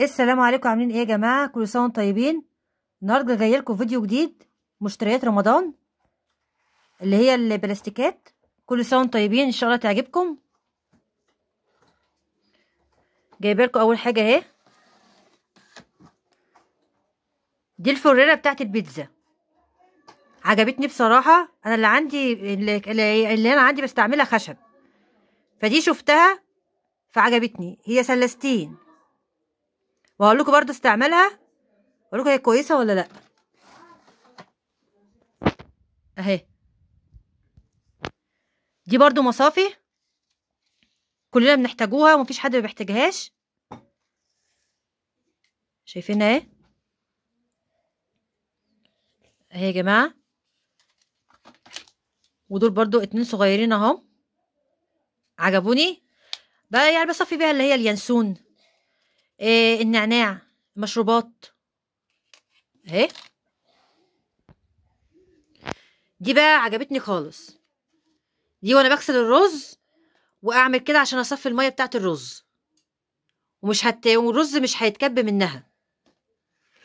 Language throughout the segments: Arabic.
السلام عليكم عاملين ايه يا جماعه كل سنه وانتم طيبين النهارده جايه لكم فيديو جديد مشتريات رمضان اللي هي البلاستيكات كل سنه وانتم طيبين ان شاء الله تعجبكم جايبه لكم اول حاجه اهي دي الفريره بتاعت البيتزا عجبتني بصراحه انا اللي عندي اللي انا عندي بستعملها خشب فدي شفتها فعجبتني هي سلستين وهقول لكم برضو استعملها اقول لكم هي كويسه ولا لا اهي دي برضو مصافي كلنا بنحتاجوها ومفيش حد ما بيحتاجهاش شايفينها اهي اهي يا جماعه ودول برضو اتنين صغيرين اهم عجبوني بقى يعني بصفي بيها اللي هي اليانسون إيه النعناع المشروبات اهي دي بقى عجبتني خالص دي وانا بغسل الرز واعمل كده عشان اصفي الميه بتاعه الرز ومش هت والرز مش هيتكب منها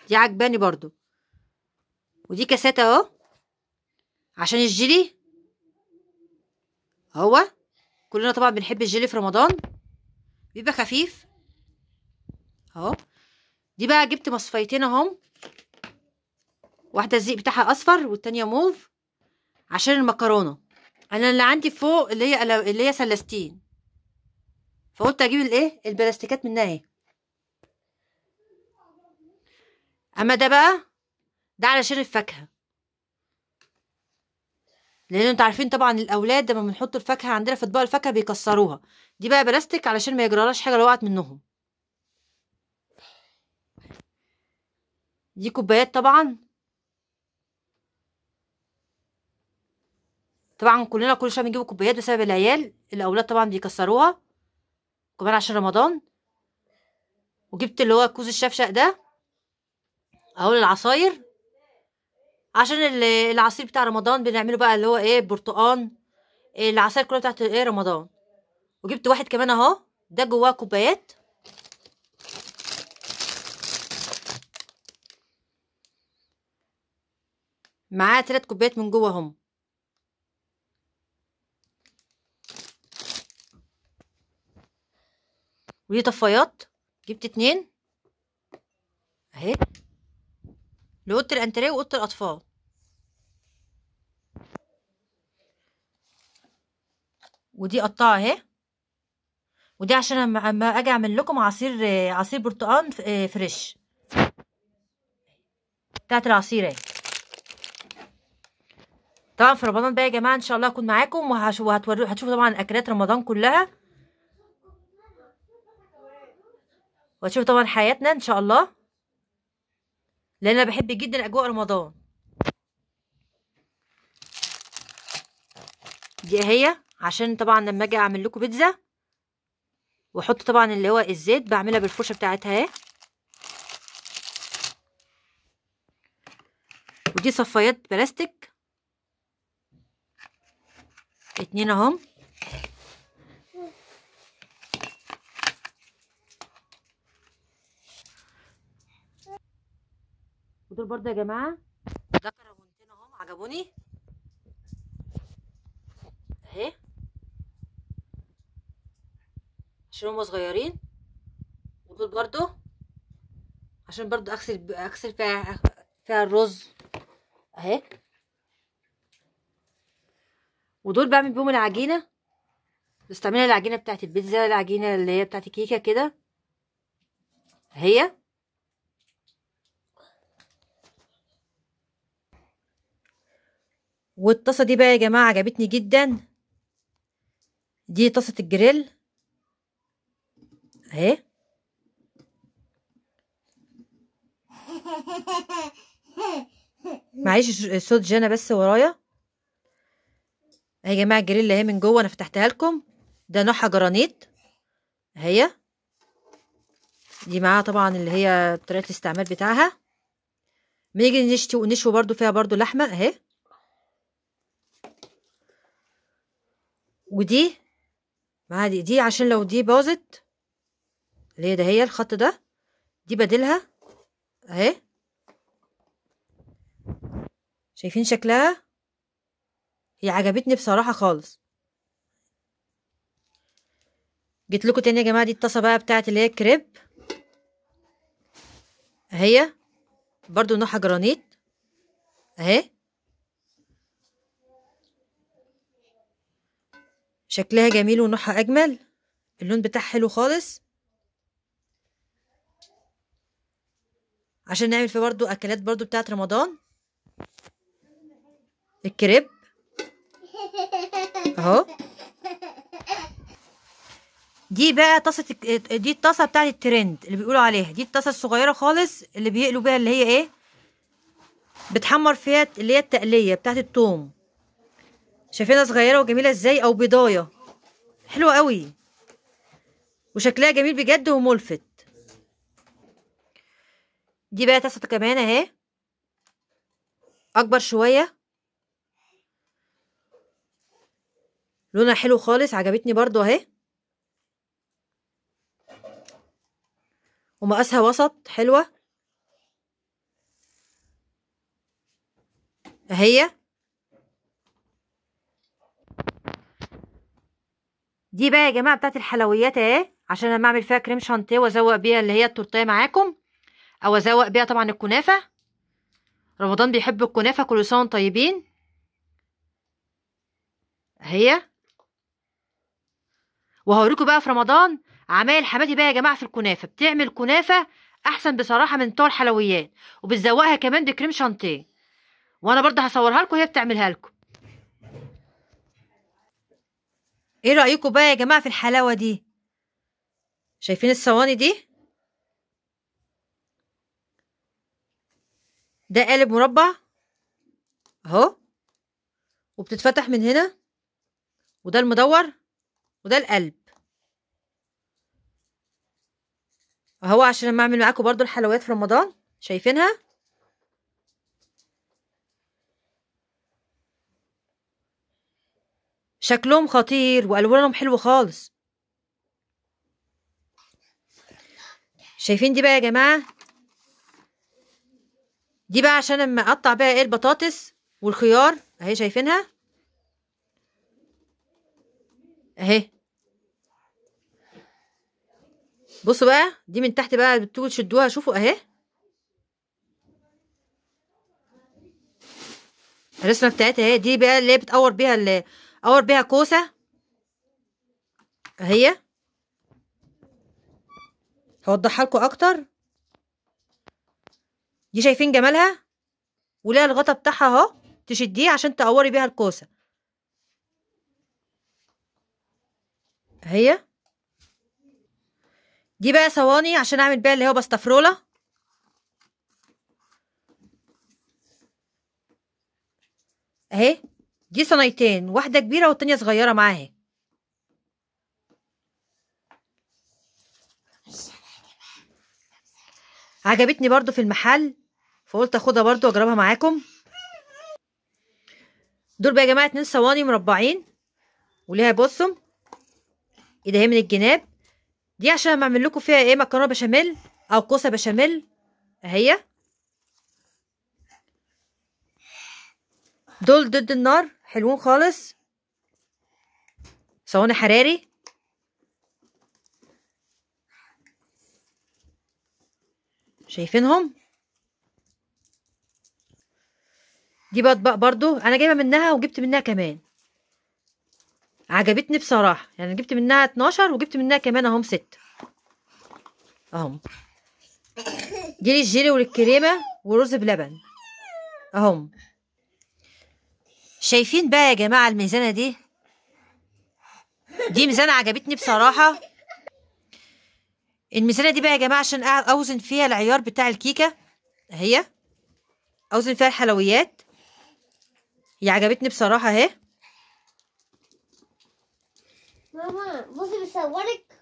دي عجباني برضو ودي كاسات اهو عشان الجيلي اهو كلنا طبعا بنحب الجيلي في رمضان بيبقى خفيف اهو دي بقى جبت مصفيتين اهم واحده الزيق بتاعها اصفر والتانيه موف عشان المكرونه انا اللي عندي فوق اللي هي اللي هي سلاستين فقلت اجيب الايه البلاستيكات منها اهي اما ده بقى ده علشان الفاكهه لان انتوا عارفين طبعا الاولاد لما بنحط الفاكهه عندنا في اطباق الفاكهه بيكسروها دي بقى بلاستيك علشان ما يجرالهاش حاجه لو وقعت منهم دي كوبايات طبعا طبعا كلنا كل شويه بنجيب كوبايات بسبب العيال الاولاد طبعا بيكسروها كمان عشان رمضان وجبت اللي هو كوز الشفشق ده اهو العصاير عشان العصير بتاع رمضان بنعمله بقى اللي هو ايه برتقان العصاير كلها بتاعت ايه رمضان وجبت واحد كمان اهو ده جواه كوبايات معاه تلات كوبايات من جوه اهم ودي طفايات جبت اتنين اهي لأوضة الأنتريه وأوضة الأطفال ودي قطعة اهي ودي عشان اما اجي اعمل لكم عصير عصير برتقال آه، فريش بتاعت العصير اهي طبعا في رمضان بقى يا جماعه ان شاء الله هكون معاكم وهتشوفوا هتشوفوا طبعا اكلات رمضان كلها وهتشوفوا طبعا حياتنا ان شاء الله لان انا بحب جدا اجواء رمضان دي اهي عشان طبعا لما اجي اعمل لكم بيتزا واحط طبعا اللي هو الزيت بعملها بالفرشه بتاعتها اهي ودي صفايات بلاستيك اتنين اهم ودول برضه يا جماعه ده كرامونتين اهم عجبوني اهي عشان هما صغيرين ودول برضه عشان برضه اغسل اغسل فيها فيها الرز اهي ودول بعمل بيهم العجينه بستعملها العجينه بتاعت البيتزا العجينه اللي هي بتاعت الكيكه كده هي والطاسه دي بقى يا جماعه عجبتني جدا دي طاسه الجريل اهي معلش صوت جانا بس ورايا اهي يا جماعه الجريل اهي من جوه انا فتحتها لكم ده نوعها جرانيت اهي دي معاها طبعا اللي هي طريقه الاستعمال بتاعها نيجي نشتي ونشوي برضو فيها برضو لحمه اهي ودي معاها دي دي عشان لو دي باظت اللي هي ده هي الخط ده دي بديلها اهي شايفين شكلها هي عجبتني بصراحة خالص جيت لكم تاني يا جماعة دي الطاسة بقى بتاعت اللي هي الكريب اهي برضو نوعها جرانيت اهي شكلها جميل ونوعها اجمل اللون بتاعها حلو خالص عشان نعمل فيه برضو اكلات برضو بتاعت رمضان الكريب اهو دي بقى طاسه دي الطاسه بتاعه الترند اللي بيقولوا عليها دي الطاسه الصغيره خالص اللي بيقلوا بيها اللي هي ايه بتحمر فيها اللي هي التقليه بتاعه الثوم شايفينها صغيره وجميله ازاي او بيضايه حلوه قوي وشكلها جميل بجد وملفت دي بقى طاسه كمان اهي اكبر شويه لونها حلو خالص عجبتني برضو اهي ومقاسها وسط حلوة اهي دي بقى يا جماعة بتاعت الحلويات اهي عشان لما اعمل فيها كريم شانتيه وازوق بيها اللي هي التورتيه معاكم او ازوق بيها طبعا الكنافه رمضان بيحب الكنافه كل سنه طيبين اهي وهوريكم بقى في رمضان عمايل حماتي بقى يا جماعه في الكنافه بتعمل كنافه احسن بصراحه من بتوع الحلويات وبتزوقها كمان بكريم شانتيه وانا برضه هصورها لكم وهي بتعملها لكم ايه رايكم بقى يا جماعه في الحلاوه دي شايفين الصواني دي ده قالب مربع اهو وبتتفتح من هنا وده المدور وده القلب اهو عشان لما اعمل معاكم برضو الحلويات في رمضان شايفينها شكلهم خطير والوانهم حلو خالص شايفين دي بقى يا جماعه دي بقى عشان اما اقطع بقى ايه البطاطس والخيار اهي شايفينها اهي بصوا بقى دي من تحت بقى بتقول شدوها شوفوا اهي الرسمه بتاعتها اهي دي بقى اللي هي بتقور بيها اللي بيها كوسه اهي هوضحها لكم اكتر دي شايفين جمالها وليها الغطا بتاعها اهو تشديه عشان تقوري بيها الكوسه هي دي بقى صواني عشان اعمل بيها اللي هو بستفرولة اهي دي صنايتين واحدة كبيرة والتانية صغيرة معاها عجبتني برضو في المحل فقلت اخدها برضو واجربها معاكم دول بقى يا جماعة اتنين صواني مربعين وليها بصم ايه هي من الجناب دي عشان اعمل لكم فيها ايه مكرونه بشاميل او كوسه بشاميل اهي دول ضد النار حلوين خالص صواني حراري شايفينهم دي بطبق برضو انا جايبه منها وجبت منها كمان عجبتني بصراحه يعني جبت منها 12 وجبت منها كمان اهم 6 اهم دي للجيلي وللكريمه ورز بلبن اهم شايفين بقى يا جماعه الميزانه دي دي ميزانه عجبتني بصراحه الميزانه دي بقى يا جماعه عشان اوزن فيها العيار بتاع الكيكه اهي اوزن فيها الحلويات هي عجبتني بصراحه اهي ماما بصي بصورك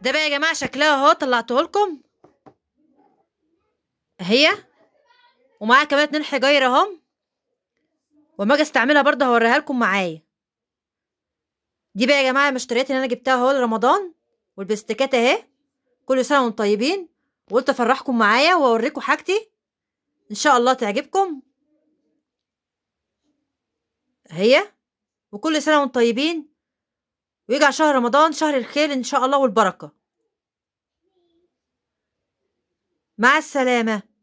ده بقى يا جماعه شكلها اهو طلعته لكم هي ومعاها كمان اتنين حجاير اهم وما اجي استعملها برضه هوريها لكم معايا دي بقى يا جماعه المشتريات اللي انا جبتها اهو لرمضان والبستكات اهي كل سنه وانتم طيبين وقلت افرحكم معايا واوريكم حاجتي ان شاء الله تعجبكم هي وكل سنه وانتم طيبين ويجعل شهر رمضان شهر الخير إن شاء الله والبركة مع السلامة